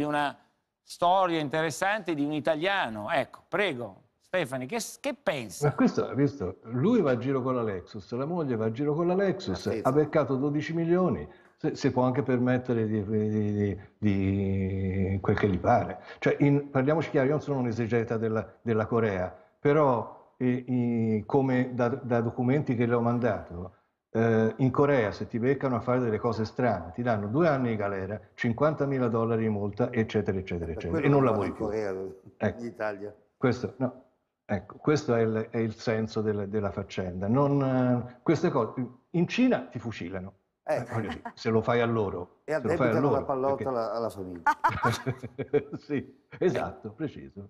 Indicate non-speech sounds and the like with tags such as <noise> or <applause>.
di una storia interessante di un italiano. Ecco, prego. Stefani, che, che pensa? Ma questo, visto, lui va a giro con la Lexus, la moglie va a giro con la Lexus, Attesa. ha beccato 12 milioni, si può anche permettere di, di, di, di, quel che gli pare. Cioè, in, parliamoci chiaro, io non sono un esegeta della, della Corea, però eh, eh, come da, da, documenti che le ho mandato, eh, in Corea se ti beccano a fare delle cose strane ti danno due anni di galera, 50.000 dollari di multa, eccetera, eccetera, eccetera. E non lavori più. Corea, ecco. in Italia. Questo, no. ecco, questo è, il, è il senso del, della faccenda. Non, eh, queste cose, in Cina ti fucilano. Eh. Eh, se lo fai a loro e addebitano lo fai a la pallotta perché... alla, alla famiglia <laughs> sì, esatto, preciso